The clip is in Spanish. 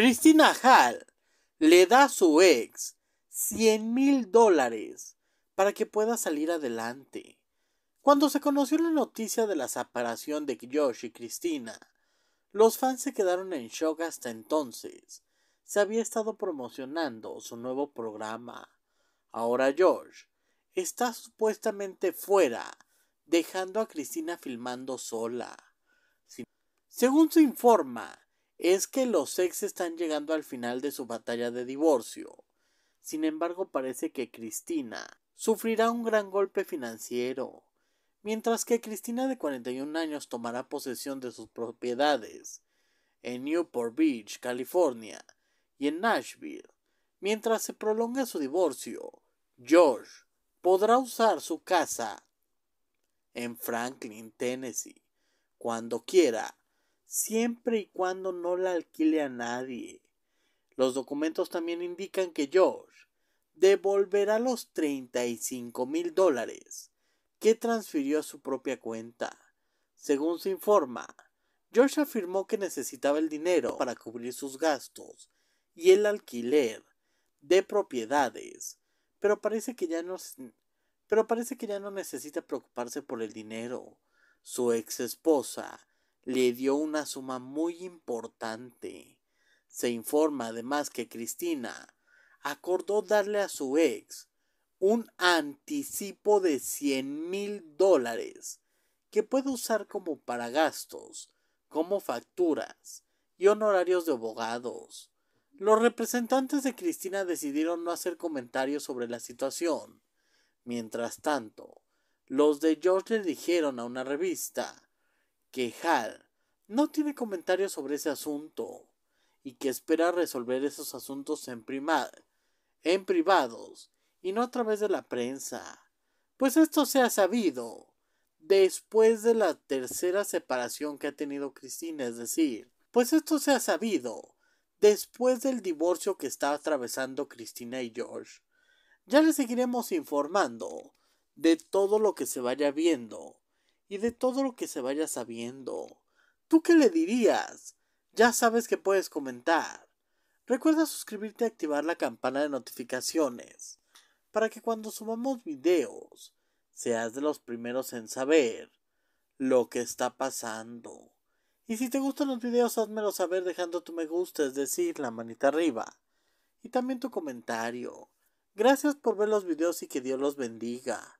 Cristina Hall le da a su ex 100 mil dólares para que pueda salir adelante. Cuando se conoció la noticia de la separación de Josh y Cristina, los fans se quedaron en shock hasta entonces. Se había estado promocionando su nuevo programa. Ahora Josh está supuestamente fuera, dejando a Cristina filmando sola. Según se informa, es que los ex están llegando al final de su batalla de divorcio. Sin embargo, parece que Cristina sufrirá un gran golpe financiero. Mientras que Cristina de 41 años tomará posesión de sus propiedades en Newport Beach, California, y en Nashville, mientras se prolonga su divorcio, George podrá usar su casa en Franklin, Tennessee, cuando quiera siempre y cuando no la alquile a nadie. Los documentos también indican que George devolverá los 35 mil dólares que transfirió a su propia cuenta. Según se informa, George afirmó que necesitaba el dinero para cubrir sus gastos y el alquiler de propiedades, pero parece que ya no, pero parece que ya no necesita preocuparse por el dinero. Su ex esposa le dio una suma muy importante. Se informa además que Cristina acordó darle a su ex un anticipo de 100 mil dólares que puede usar como para gastos, como facturas y honorarios de abogados. Los representantes de Cristina decidieron no hacer comentarios sobre la situación. Mientras tanto, los de George le dijeron a una revista que HAL no tiene comentarios sobre ese asunto y que espera resolver esos asuntos en, en privados y no a través de la prensa. Pues esto se ha sabido después de la tercera separación que ha tenido Cristina, es decir, pues esto se ha sabido después del divorcio que está atravesando Cristina y George. Ya le seguiremos informando de todo lo que se vaya viendo y de todo lo que se vaya sabiendo. ¿Tú qué le dirías? Ya sabes que puedes comentar. Recuerda suscribirte y activar la campana de notificaciones para que cuando subamos videos seas de los primeros en saber lo que está pasando. Y si te gustan los videos, házmelo saber dejando tu me gusta, es decir, la manita arriba. Y también tu comentario. Gracias por ver los videos y que Dios los bendiga.